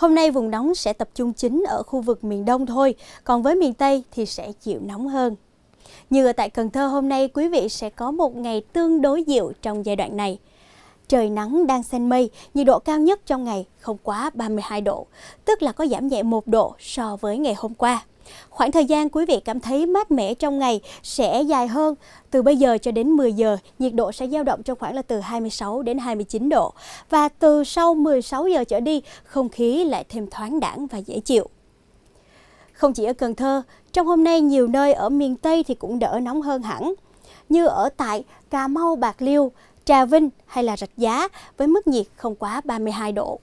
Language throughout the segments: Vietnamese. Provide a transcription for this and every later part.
Hôm nay vùng nóng sẽ tập trung chính ở khu vực miền Đông thôi, còn với miền Tây thì sẽ chịu nóng hơn. Như ở tại Cần Thơ hôm nay, quý vị sẽ có một ngày tương đối dịu trong giai đoạn này. Trời nắng đang xanh mây, nhiệt độ cao nhất trong ngày không quá 32 độ, tức là có giảm nhẹ 1 độ so với ngày hôm qua. Khoảng thời gian quý vị cảm thấy mát mẻ trong ngày sẽ dài hơn. Từ bây giờ cho đến 10 giờ, nhiệt độ sẽ dao động trong khoảng là từ 26 đến 29 độ. Và từ sau 16 giờ trở đi, không khí lại thêm thoáng đẳng và dễ chịu. Không chỉ ở Cần Thơ, trong hôm nay nhiều nơi ở miền Tây thì cũng đỡ nóng hơn hẳn. Như ở tại Cà Mau, Bạc Liêu, Trà Vinh hay là Rạch Giá với mức nhiệt không quá 32 độ.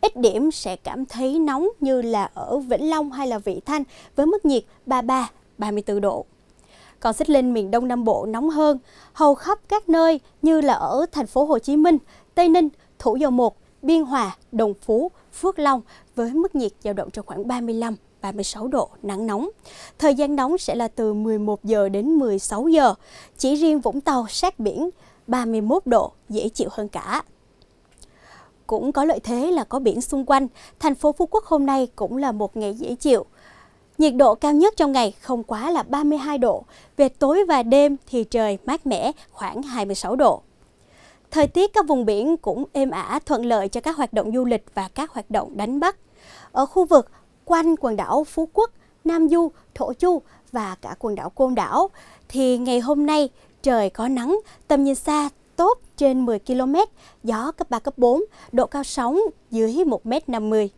Ít điểm sẽ cảm thấy nóng như là ở Vĩnh Long hay là Vị Thanh với mức nhiệt 33, 34 độ. Còn xích lên miền Đông Nam Bộ nóng hơn, hầu khắp các nơi như là ở thành phố Hồ Chí Minh, Tây Ninh, Thủ Dầu Một, Biên Hòa, Đồng Phú, Phước Long với mức nhiệt dao động trong khoảng 35 36 độ, nắng nóng. Thời gian nóng sẽ là từ 11 giờ đến 16 giờ. Chỉ riêng Vũng Tàu sát biển 31 độ, dễ chịu hơn cả cũng có lợi thế là có biển xung quanh. Thành phố Phú Quốc hôm nay cũng là một ngày dễ chịu. Nhiệt độ cao nhất trong ngày không quá là 32 độ, về tối và đêm thì trời mát mẻ khoảng 26 độ. Thời tiết các vùng biển cũng êm ả thuận lợi cho các hoạt động du lịch và các hoạt động đánh bắt. Ở khu vực quanh quần đảo Phú Quốc, Nam Du, Thổ Chu và cả quần đảo Côn Đảo thì ngày hôm nay trời có nắng, tầm nhìn xa tốt trên 10 km, gió cấp 3, cấp 4, độ cao sóng dưới 1m50.